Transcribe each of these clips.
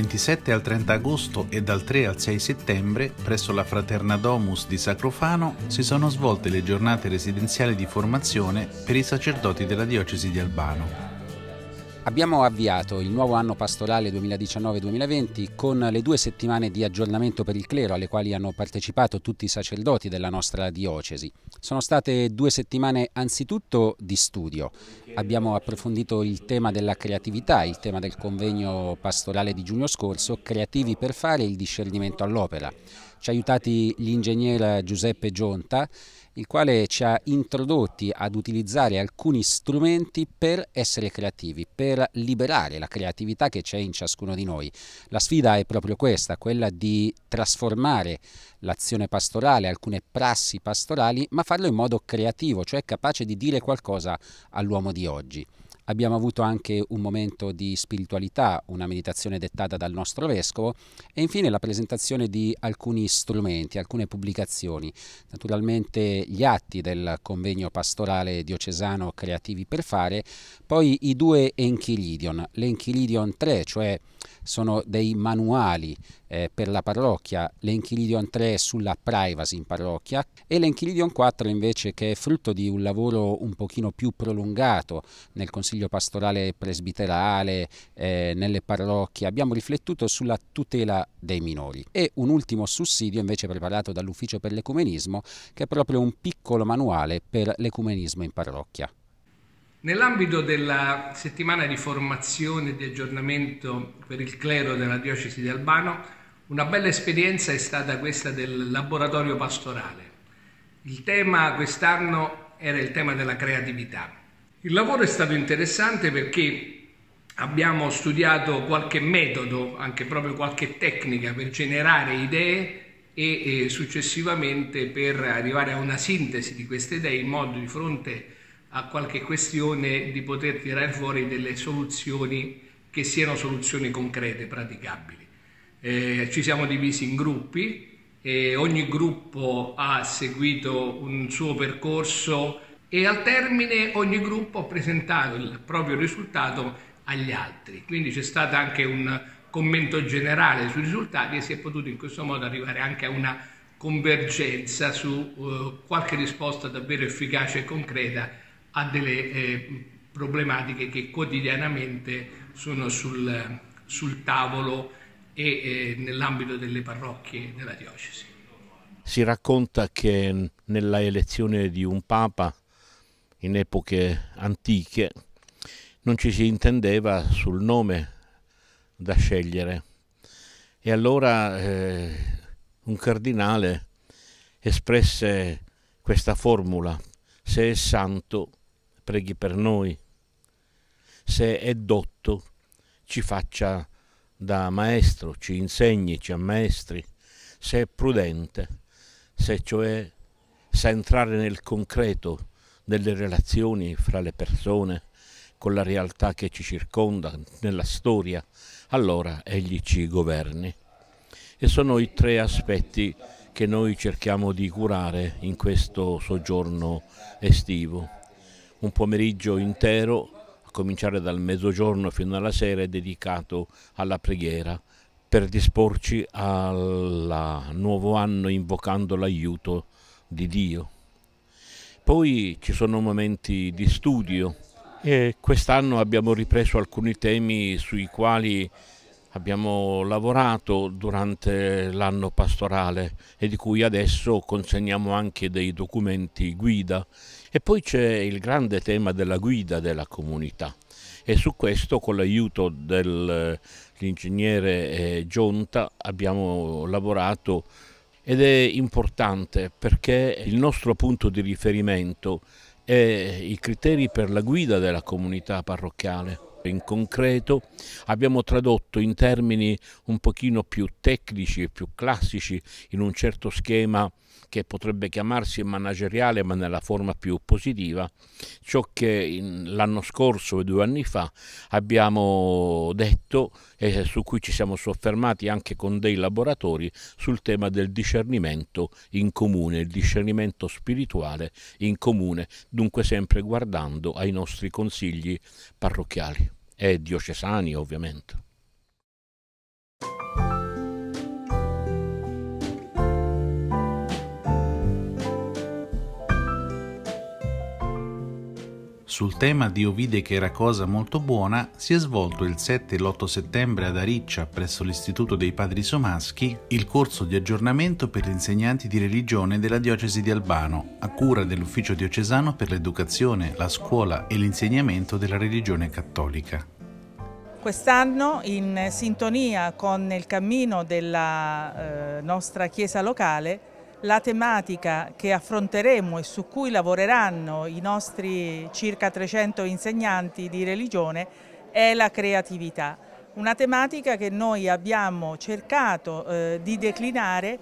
27 al 30 agosto e dal 3 al 6 settembre, presso la Fraterna Domus di Sacrofano, si sono svolte le giornate residenziali di formazione per i sacerdoti della diocesi di Albano. Abbiamo avviato il nuovo anno pastorale 2019-2020 con le due settimane di aggiornamento per il clero alle quali hanno partecipato tutti i sacerdoti della nostra diocesi. Sono state due settimane anzitutto di studio. Abbiamo approfondito il tema della creatività, il tema del convegno pastorale di giugno scorso, Creativi per fare il discernimento all'opera ci ha aiutati l'ingegnere Giuseppe Gionta, il quale ci ha introdotti ad utilizzare alcuni strumenti per essere creativi, per liberare la creatività che c'è in ciascuno di noi. La sfida è proprio questa, quella di trasformare l'azione pastorale, alcune prassi pastorali, ma farlo in modo creativo, cioè capace di dire qualcosa all'uomo di oggi abbiamo avuto anche un momento di spiritualità, una meditazione dettata dal nostro vescovo e infine la presentazione di alcuni strumenti, alcune pubblicazioni, naturalmente gli atti del convegno pastorale diocesano Creativi per fare, poi i due Enchiridion, l'Enchiridion 3, cioè sono dei manuali eh, per la parrocchia, l'Enchiridion 3 sulla privacy in parrocchia e l'Enchiridion 4 invece che è frutto di un lavoro un pochino più prolungato nel consiglio pastorale presbiterale, eh, nelle parrocchie, abbiamo riflettuto sulla tutela dei minori e un ultimo sussidio invece preparato dall'Ufficio per l'Ecumenismo che è proprio un piccolo manuale per l'ecumenismo in parrocchia. Nell'ambito della settimana di formazione e di aggiornamento per il clero della diocesi di Albano, una bella esperienza è stata questa del laboratorio pastorale. Il tema quest'anno era il tema della creatività. Il lavoro è stato interessante perché abbiamo studiato qualche metodo, anche proprio qualche tecnica per generare idee e, successivamente per arrivare a una sintesi di queste idee in modo di fronte a qualche questione di poter tirare fuori delle soluzioni che siano soluzioni concrete, praticabili. Eh, ci siamo divisi in gruppi e ogni gruppo ha seguito un suo percorso e al termine ogni gruppo ha presentato il proprio risultato agli altri. Quindi c'è stato anche un commento generale sui risultati e si è potuto in questo modo arrivare anche a una convergenza su eh, qualche risposta davvero efficace e concreta a delle eh, problematiche che quotidianamente sono sul, sul tavolo e nell'ambito delle parrocchie della diocesi. Si racconta che nella elezione di un papa in epoche antiche non ci si intendeva sul nome da scegliere e allora eh, un cardinale espresse questa formula se è santo preghi per noi se è dotto ci faccia da maestro, ci insegni, ci ammaestri, se è prudente, se cioè sa entrare nel concreto delle relazioni fra le persone, con la realtà che ci circonda, nella storia, allora egli ci governi. E sono i tre aspetti che noi cerchiamo di curare in questo soggiorno estivo. Un pomeriggio intero cominciare dal mezzogiorno fino alla sera, è dedicato alla preghiera per disporci al nuovo anno invocando l'aiuto di Dio. Poi ci sono momenti di studio e quest'anno abbiamo ripreso alcuni temi sui quali abbiamo lavorato durante l'anno pastorale e di cui adesso consegniamo anche dei documenti guida. E poi c'è il grande tema della guida della comunità e su questo con l'aiuto dell'ingegnere eh, Gionta abbiamo lavorato ed è importante perché il nostro punto di riferimento è i criteri per la guida della comunità parrocchiale in concreto, abbiamo tradotto in termini un pochino più tecnici e più classici in un certo schema che potrebbe chiamarsi manageriale ma nella forma più positiva, ciò che l'anno scorso e due anni fa abbiamo detto e su cui ci siamo soffermati anche con dei laboratori sul tema del discernimento in comune, il discernimento spirituale in comune, dunque sempre guardando ai nostri consigli parrocchiali e diocesani ovviamente. sul tema Dio vide che era cosa molto buona si è svolto il 7 e l'8 settembre ad Ariccia presso l'Istituto dei Padri Somaschi il corso di aggiornamento per gli insegnanti di religione della diocesi di Albano, a cura dell'Ufficio diocesano per l'educazione, la scuola e l'insegnamento della religione cattolica. Quest'anno, in sintonia con il cammino della eh, nostra Chiesa locale, la tematica che affronteremo e su cui lavoreranno i nostri circa 300 insegnanti di religione è la creatività, una tematica che noi abbiamo cercato eh, di declinare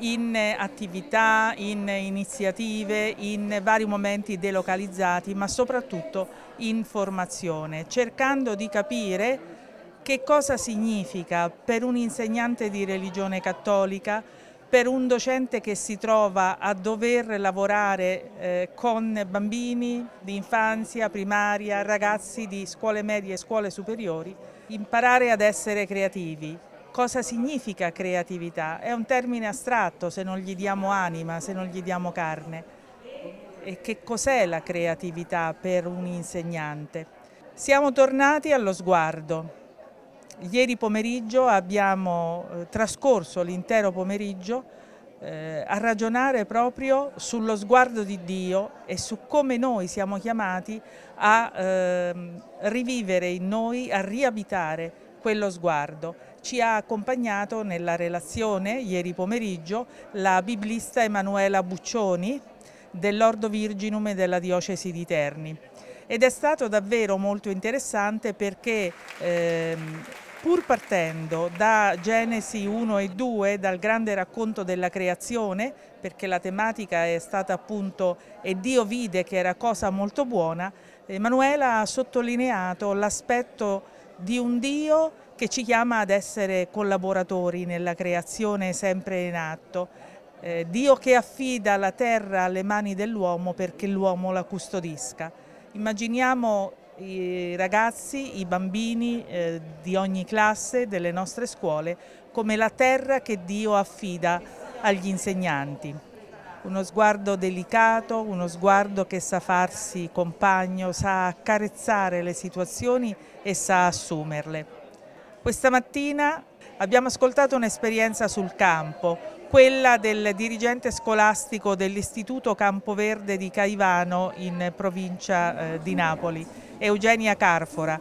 in attività, in iniziative, in vari momenti delocalizzati, ma soprattutto in formazione, cercando di capire che cosa significa per un insegnante di religione cattolica per un docente che si trova a dover lavorare eh, con bambini di infanzia, primaria, ragazzi di scuole medie e scuole superiori, imparare ad essere creativi. Cosa significa creatività? È un termine astratto se non gli diamo anima, se non gli diamo carne. E che cos'è la creatività per un insegnante? Siamo tornati allo sguardo, Ieri pomeriggio abbiamo eh, trascorso l'intero pomeriggio eh, a ragionare proprio sullo sguardo di Dio e su come noi siamo chiamati a ehm, rivivere in noi, a riabitare quello sguardo. Ci ha accompagnato nella relazione ieri pomeriggio la biblista Emanuela Buccioni dell'Ordo Virginum e della Diocesi di Terni ed è stato davvero molto interessante perché ehm, Pur partendo da Genesi 1 e 2, dal grande racconto della creazione, perché la tematica è stata appunto e Dio vide che era cosa molto buona, Emanuela ha sottolineato l'aspetto di un Dio che ci chiama ad essere collaboratori nella creazione sempre in atto. Eh, Dio che affida la terra alle mani dell'uomo perché l'uomo la custodisca. Immaginiamo i ragazzi, i bambini eh, di ogni classe delle nostre scuole come la terra che Dio affida agli insegnanti. Uno sguardo delicato, uno sguardo che sa farsi compagno, sa accarezzare le situazioni e sa assumerle. Questa mattina abbiamo ascoltato un'esperienza sul campo, quella del dirigente scolastico dell'Istituto Campoverde di Caivano in provincia eh, di Napoli Eugenia Carfora,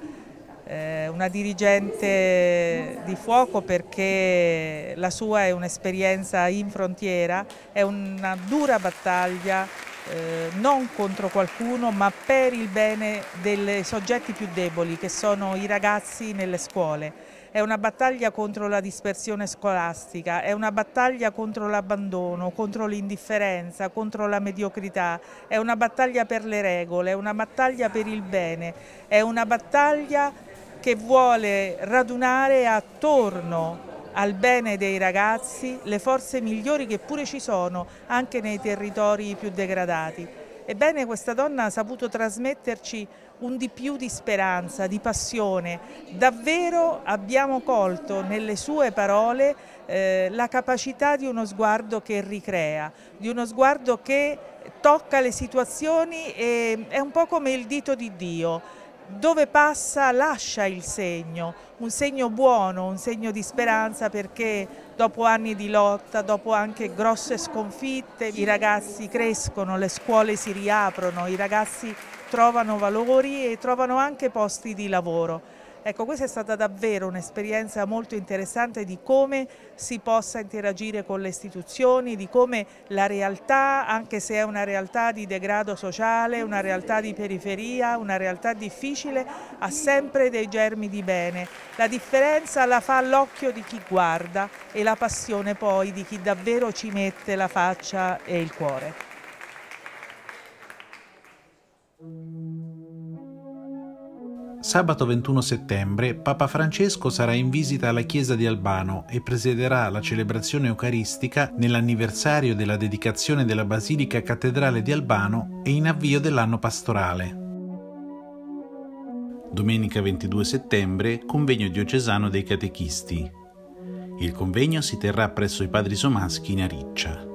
eh, una dirigente di fuoco perché la sua è un'esperienza in frontiera, è una dura battaglia eh, non contro qualcuno ma per il bene dei soggetti più deboli che sono i ragazzi nelle scuole è una battaglia contro la dispersione scolastica, è una battaglia contro l'abbandono, contro l'indifferenza, contro la mediocrità, è una battaglia per le regole, è una battaglia per il bene, è una battaglia che vuole radunare attorno al bene dei ragazzi le forze migliori che pure ci sono anche nei territori più degradati. Ebbene questa donna ha saputo trasmetterci un di più di speranza, di passione. Davvero abbiamo colto nelle sue parole eh, la capacità di uno sguardo che ricrea, di uno sguardo che tocca le situazioni e è un po' come il dito di Dio. Dove passa lascia il segno, un segno buono, un segno di speranza perché dopo anni di lotta, dopo anche grosse sconfitte, i ragazzi crescono, le scuole si riaprono, i ragazzi trovano valori e trovano anche posti di lavoro. Ecco, questa è stata davvero un'esperienza molto interessante di come si possa interagire con le istituzioni, di come la realtà, anche se è una realtà di degrado sociale, una realtà di periferia, una realtà difficile, ha sempre dei germi di bene. La differenza la fa l'occhio di chi guarda e la passione poi di chi davvero ci mette la faccia e il cuore. sabato 21 settembre Papa Francesco sarà in visita alla chiesa di Albano e presiderà la celebrazione eucaristica nell'anniversario della dedicazione della Basilica Cattedrale di Albano e in avvio dell'anno pastorale. Domenica 22 settembre convegno diocesano dei catechisti. Il convegno si terrà presso i padri somaschi in Ariccia.